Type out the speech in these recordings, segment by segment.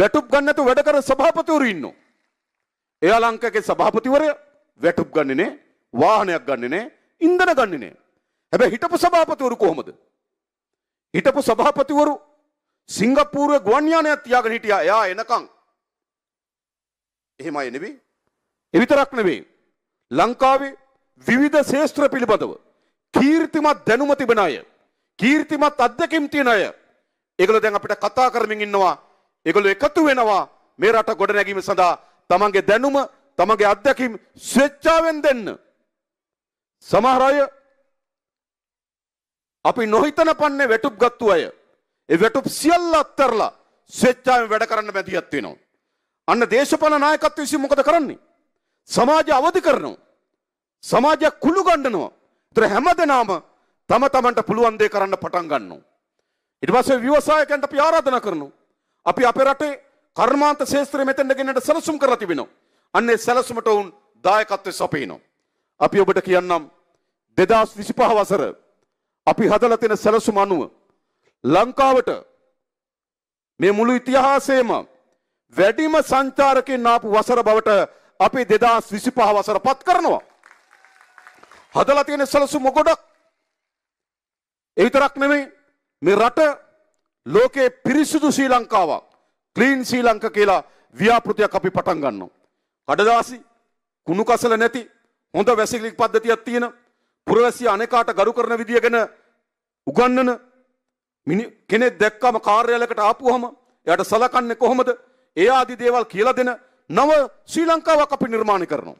වැටුප් ගන්නතු වැඩ කරන සභාපතිවරු ඉන්නවා. එයා ලංකාවේ සභාපතිවරය වැටුප් ගන්නේ නේ, වාහනයක් ගන්නේ නේ, ඉන්ධන ගන්නේ නේ. හැබැයි හිටපු සභාපතිවරු කොහොමද? හිටපු සභාපතිවරු සිංගප්පූරුවේ ගුවන් යානයක් තියාගෙන හිටියා. එයා එනකන්. එහෙමයි නෙවෙයි. ඒ විතරක් නෙවෙයි. ලංකාවේ විවිධ ශේෂ්ත්‍ර පිළිබඳව කීර්තිමත් දැනුම තිබෙන අය, කීර්තිමත් අත්දැකීම් තියෙන අය. ඒගොල්ලෝ දැන් අපිට කතා කරමින් ඉන්නවා. ඒගොල්ලෝ එකතු වෙනවා මේ රට ගොඩනැගීම සඳහා තමන්ගේ දැනුම තමන්ගේ අත්දැකීම් ස්වේච්ඡාවෙන් දෙන්න. සමහර අය අපි නොහිතන පන්නේ වැටුප් ගත්තු අය. ඒ වැටුප් සියල්ල අත්හැරලා ස්වේච්ඡාවෙන් වැඩ කරන්න බැඳියක් වෙනවා. අන්න දේශපාලන නායකත්වය විසින් මොකද කරන්නේ? සමාජය අවදි කරනවා. සමාජය කුළු ගන්නනවා. ඒතර හැමදෙනාම තම තමන්ට පුළුවන් දේ කරන්න පටන් ගන්නවා. ඊට පස්සේ ව්‍යවසායකයන්ට අපි ආරාධනා කරනවා. අපි අපේ රටේ කර්මාන්ත ශේත්‍රය මෙතෙන්ට ගෙන්නට සැලසුම් කරලා තිබෙනවා. අන්නේ සැලසුමට උන් දායකත්වය සපයනවා. අපි ඔබට කියන්නම් 2025 වසර අපි හදලා තියෙන සැලසුම අනුව ලංකාවට මේ මුළු ඉතිහාසයේම වැඩිම සංචාරකයන් ආපු වසර බවට අපි 2025 වසර පත් කරනවා. හදලා තියෙන සැලසුම ගොඩක් ඒ විතරක් නෙමෙයි මේ රට ලෝකේ පිරිසිදු ශ්‍රී ලංකාවක් ක්ලීන් ශ්‍රී ලංක කියලා ව්‍යාපෘතියක් අපි පටන් ගන්නවා. කඩදාසි කුණු කසල නැති හොඳ වැසිකිලි පද්ධතියක් තියෙන පුරවැසිය අනේකාට ගරු කරන විදිය ගැන උගන්වන කෙනෙක් දැක්කම කාර්යාලයකට ආපුවම එයාට සලකන්නේ කොහොමද? ඒ ආදී දේවල් කියලා දෙන නව ශ්‍රී ලංකාවක් අපි නිර්මාණය කරනවා.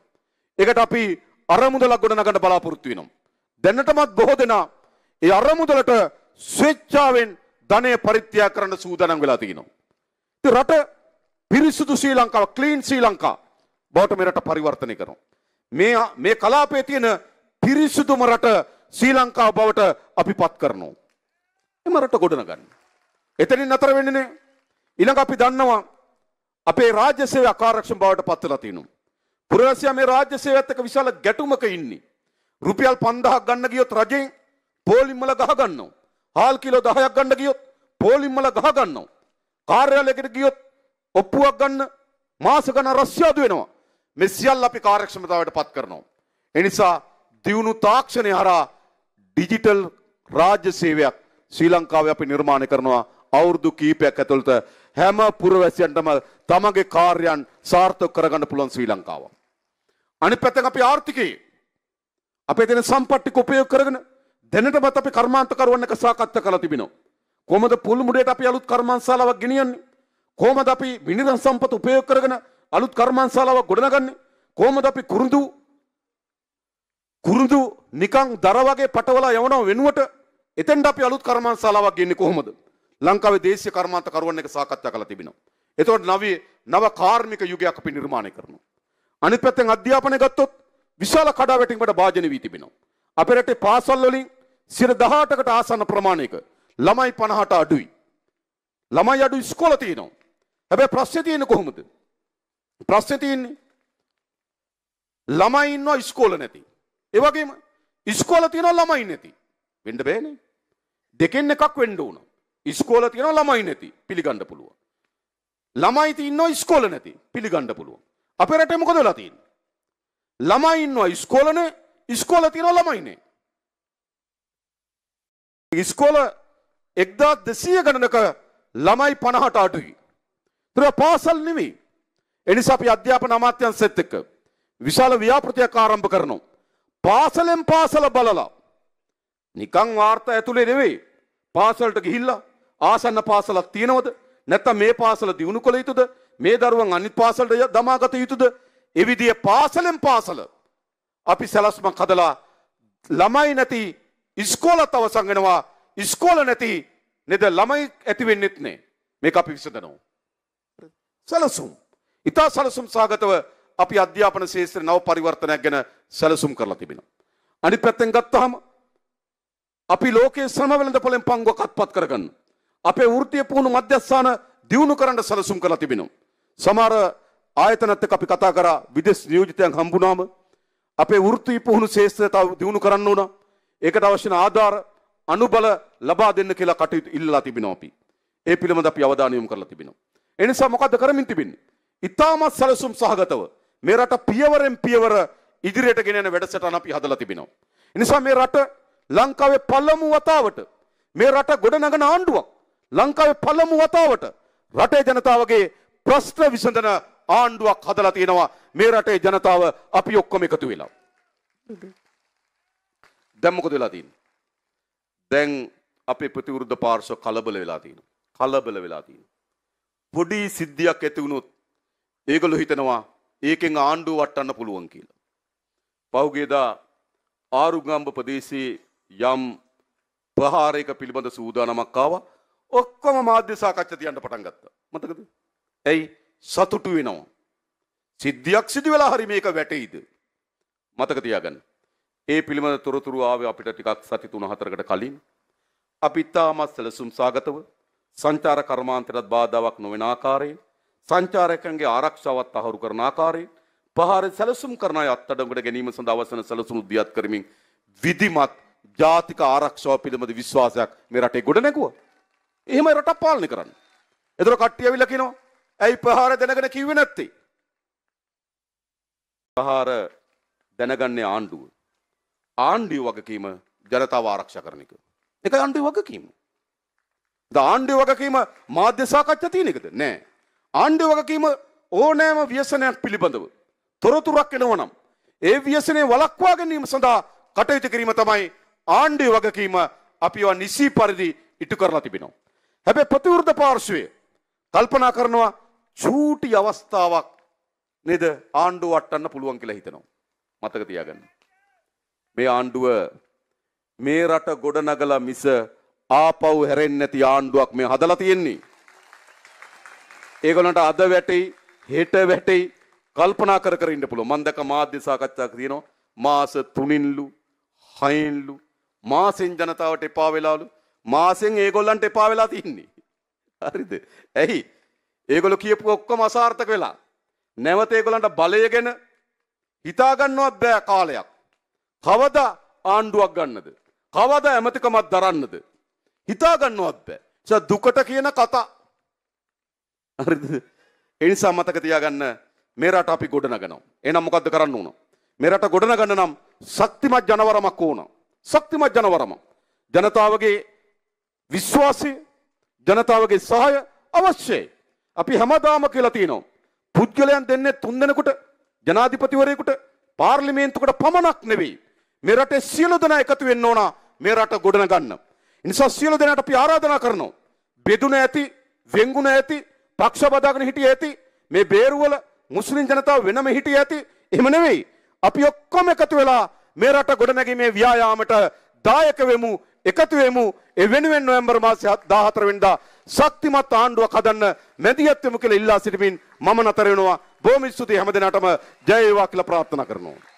ඒකට අපි අරමුදලක් ගොඩනගන්න බලාපොරොත්තු වෙනවා. දැනටමත් බොහෝ දෙනා ඒ අරමුදලට ස්වේච්ඡාවෙන් ධනය පරිත්‍යා කරන්න සූදානම් වෙලා තියෙනවා. ඉතින් රට පිරිසුදු ශ්‍රී ලංකාව ක්ලීන් ශ්‍රී ලංකා බවට මේ රට පරිවර්තනය කරනවා. මේ මේ කලාපයේ තියෙන පිරිසුදුම රට ශ්‍රී ලංකාව බවට අපි පත් කරනවා. එම රට ගොඩනගන්න. එතනින් නතර වෙන්නේ නෑ. ඊළඟ අපි දන්නවා අපේ රාජ්‍ය සේවය අකාර්යක්ෂම බවට පත් වෙලා තිනු. පුරවැසියා මේ රාජ්‍ය සේවයත් එක්ක විශාල ගැටුමක ඉන්නේ. රුපියල් 5000ක් ගන්න ගියොත් රජෙන් පෝලිම් වල ගහ ගන්නවා. හාල් කිලෝ දහයක් ගන්න ගියොත් පෝලිම්මල ගහගන්නවා. කාර්යාලයකට ගියොත් ඔප්පුවක් ගන්න මාස ගණන් රස්සියාදු වෙනවා. මේ සියල්ල අපි කාර්යක්ෂමතාවයට පත් කරනවා. ඒ නිසා දියුණු තාක්ෂණය හරහා ඩිජිටල් රාජ්‍ය සේවයක් ශ්‍රී ලංකාවේ අපි නිර්මාණය කරනවා අවුරුදු කීපයක් ඇතුළත හැම පුරවැසියන්ටම තමගේ කාර්යයන් සාර්ථක කරගන්න පුළුවන් ශ්‍රී ලංකාව. අනිත් පැත්තෙන් අපි ආර්ථිකයේ අපේ තියෙන සම්පත්තික උපයෝග කරගෙන දැනටමත් අපි කර්මාන්තකරුවන් එක සාකච්ඡා කරලා තිබෙනවා. කොහොමද පුල් මුඩේට අපි අලුත් කර්මාන්තශාලාවක් ගෙනියන්නේ? කොහොමද අපි විනිරන් සම්පත උපයෝග කරගෙන අලුත් කර්මාන්තශාලාවක් ගොඩනගන්නේ? කොහොමද අපි කුරුඳු කුරුඳු නිකන් දර වගේ පටවලා යවනව වෙනුවට එතෙන්ට අපි අලුත් කර්මාන්තශාලාවක් ගෙන්නේ කොහොමද? ලංකාවේ දේශීය කර්මාන්තකරුවන් එක සාකච්ඡා කරලා තිබෙනවා. එතකොට නව නව කාර්මික යුගයක් අපි නිර්මාණය කරනවා. අනිත් පැත්තෙන් අධ්‍යාපනය ගත්තොත් විශාල කඩාවැටීමකට භාජන වී තිබෙනවා. අපේ රටේ පාසල් වලින් සිර දහටකට ආසන්න ප්‍රමාණයක ළමයි පණහට අඩුයි. ළමයි අඩු ස්කෝල තියනවා. හැබැ ප්‍රශ්්‍ය තියෙන කොහොමද. ප්‍රශ්්‍ය තියන්නේ ළමයි ඉන්නවා ඉස්කෝල නැති. ඒවගේම ඉස්කෝල තියෙන ළමයි නැති. වෙන්ඩ බේනේ දෙකෙන් එකක් වෙන්ඩ ඕන. ඉස්කෝල තියෙන ළමයි නැති පිළිගණඩ පුළුව. ළමයි තින්න ඉස්කෝල නැති පිළිගණඩ පුළුව. අපේ රටමකොද ලතින්. ළමයි ඉන්නවා ඉස්කෝලන ඉස්කෝල තියෙන ළමයිනේ ඉස්කෝල එක්දා දෙසිය ගණනක ළමයි පණහට අඩුයි. තුර පාසල් නෙමී. එනිසා අපි අධ්‍යාපන අමාත්‍යංශෙත් එක්ක විශාල ව්‍යාපෘතියක් ආරම්භ කරනවා. පාසලෙන් පාසල බලලා නිකන් වාර්තා ඇතුලේ නෙවෙයි. පාසලට ගිහිල්ලා ආසන්න පාසලක් තියෙනවද? නැත්නම් මේ පාසල දිනු කළ යුතුද? මේ දරුවන් අනිත් පාසලට දමාගත යුතුද? ඒ විදිය පාසලෙන් පාසල අපි සලස්මක් හදලා ළමයි නැති ඉස්කෝලත් අවසංගෙනවා ඉස්කෝල නැති නේද ළමයි ඇතිවෙන්නෙත් නෑ මේක අපි විසඳනවා. සැලසුම්. ඉතා සැලසුම් සාගතව අපි අධ්‍යාපන ශේෂත්‍රයේ නව පරිවර්තනයක් ගැන සැලසුම් කරලා තිබෙනවා. අනිත් පැත්තෙන් ගත්තාම අපි ලෝකයේ ශ්‍රම වෙළඳපොලෙන් පංගුවක් අත්පත් කරගන්න. අපේ වෘත්තීය පුහුණු මධ්‍යස්ථාන දියුණු කරන්න සැලසුම් කරලා තිබෙනවා. සමහර ආයතනත් එක්ක අපි කතා කරා විදේශ නියෝජිතයන් හම්බුනාම අපේ වෘත්තීය පුහුණු ශේෂ්ත්‍රය තව දියුණු කරන්න ඕනා. ඒකට අවශ්‍යන ආධාර අනුබල ලබා දෙන්න කියලා කටයුතු ඉල්ලා තිබෙනවා අපි. ඒ පිළිබඳ අපි අවධානය යොමු කරලා තිබෙනවා. ඒ නිසා මොකද්ද කරමින් තිබෙන්නේ? ඉතාමත් සැලසුම් සහගතව මේ රට පියවරෙන් පියවර ඉදිරියට ගෙන යන වැඩසටහන අපි හදලා තිබෙනවා. ඒ නිසා මේ රට ලංකාවේ පළමු වතාවට මේ රට ගොඩනගන ආණ්ඩුවක් ලංකාවේ පළමු වතාවට රටේ ජනතාවගේ ප්‍රශ්න විසඳන ආණ්ඩුවක් හදලා තියෙනවා මේ රටේ ජනතාව අපි ඔක්කොම එකතු වෙලා. දැන් මොකද වෙලා තියෙන්නේ? දැන් අපේ ප්‍රතිවිරුද්ධ පාර්ශ්ව කලබල වෙලා තියෙනවා. කලබල වෙලා තියෙනවා. පොඩි සිද්ධියක් ඇති වුණොත් ඒගොල්ලෝ හිතනවා ඒකෙන් ආණ්ඩුව වටන්න පුළුවන් කියලා. පහුගියදා ආරුගම්බ ප්‍රදේශයේ යම් ප්‍රහාරයක පිළිබඳ සූදානමක් ආවා. ඔක්කොම මාධ්‍ය සාකච්ඡා තියන්න පටන් ගත්තා. මතකද? ඇයි සතුටු වෙනවා. සිද්ධියක් සිදු වෙලා හරි මේක වැටෙයිද? මතක තියාගන්න. ඒ පිළිබඳ තොරතුරු ආවේ අපිට ටිකක් සති 3-4කට කලින්. අපි ඉතාමත් සැලසුම් සාගතව සංචාර කර්මාන්තයටත් බාධාවක් නොවන ආකාරයෙන් සංචාරකයන්ගේ ආරක්ෂාවත් තහවුරු කරන ආකාරයෙන් පහර සැලසුම් කරන අය අත්අඩංගුවට ගැනීම සඳහා අවසන සැලසුම් උද්‍යත් කරමින් විධිමත් ජාතික ආරක්ෂාව පිළිබඳ විශ්වාසයක් මේ රටේ ගොඩනැගුවා. එහෙම රටක් පාලනය කරන්න. එතකොට කට්ටිය අවිලා කියනවා ඇයි ප්‍රහාර දැනගෙන කිව්වේ නැත්තේ? ප්‍රහාර දැනගන්නේ ආණ්ඩුව. ආණ්ඩුව වගකීම ජනතාව ආරක්ෂා කරන එක. ඒකයි ආණ්ඩුවේ වගකීම. ද ආණ්ඩුවේ වගකීම මාධ්‍ය සාකච්ඡා තියෙන එකද? නෑ. ආණ්ඩුවේ වගකීම ඕනෑම ව්‍යසනයක් පිළිබඳව තොරතුරක් එනවා නම් ඒ ව්‍යසනය වළක්වා ගැනීම සඳහා කටයුතු කිරීම තමයි ආණ්ඩුවේ වගකීම අපිව නිසි පරිදි ඉටු කරලා තිබෙනවා. හැබැයි ප්‍රතිවිරුද්ධ පාර්ශවය කල්පනා කරනවා චූටි අවස්ථාවක් නේද ආණ්ඩුව වටන්න පුළුවන් කියලා හිතනවා. මතක තියාගන්න. මේ ආණ්ඩුව මේ රට ගොඩනගලා මිස ආපව් හැරෙන්නේ නැති ආණ්ඩුවක් මේ හදලා තියෙන්නේ. ඒගොල්ලන්ට අද වැටෙයි, හෙට වැටෙයි කල්පනා කර කර ඉන්න පුළුවන්. මම දැක මාධ්‍ය සාකච්ඡාවක් තියෙනවා මාස 3න්ලු, 6න්ලු මාසෙන් ජනතාවට එපා වෙලාලු. මාසෙන් ඒගොල්ලන්ට එපා වෙලා තින්නේ. හරිද? ඇයි? ඒගොල්ලෝ කියපු ඔක්කොම අසාර්ථක වෙලා. නැවත ඒගොල්ලන්ට බලය ගැන හිතා ගන්නවත් බෑ කාලයක්. කවදා ආණ්ඩුවක් ගන්නද. කවදා ඇමතිකමත් දරන්නද. හිතාගන්නවත් බෑ. ස දුකට කියන කතා. එනිසා මතක තියාගන්න මේරට අපි ගොඩනගනවා. එනම් මොකක්ද කරන්න ඕන. මෙරට ගොඩනගන්න නම් ශක්තිමත් ජනවරමක් ඕන. ශක්තිමත් ජනවරම. ජනතාවගේ විශ්වාසය ජනතාවගේ සහය අවශ්‍යයි. අපි හැමදාම කියලා තියෙනවා. පුද්ගලයන් දෙන්නේ තුන්දෙනෙකුට ජනාධිපතිවරයෙකුට පාර්ලිමේන්තුකට පමණක් නෙවෙයි. මේ රටේ සියලු දෙනා එකතු වෙන්න ඕන මේ රට ගොඩනගන්න. නිසා සියලු දෙනාට අපි ආරාධනා කරනවා. බෙදුන ඇති, වෙන්ගුණ ඇති, පක්ෂ බදාගෙන හිටිය ඇති, මේ බේරුවල මුස්ලිම් ජනතාව වෙනම හිටිය ඇති. එහෙම නෙවෙයි. අපි ඔක්කොම එකතු වෙලා මේ රට ගොඩනැගීමේ ව්‍යායාමට දායක වෙමු, එකතු වෙමු. ඒ වෙනුවෙන් නොවැම්බර් මාසයේ 14 වෙනිදා ශක්තිමත් ආණ්ඩුවක් හදන්න මැදිහත් වෙමු කියලා ඉල්ලා සිටමින් මම නතර වෙනවා. බොහොම ස්තුතියි හැමදෙනාටම ජය වේවා කියලා ප්‍රාර්ථනා කරනවා.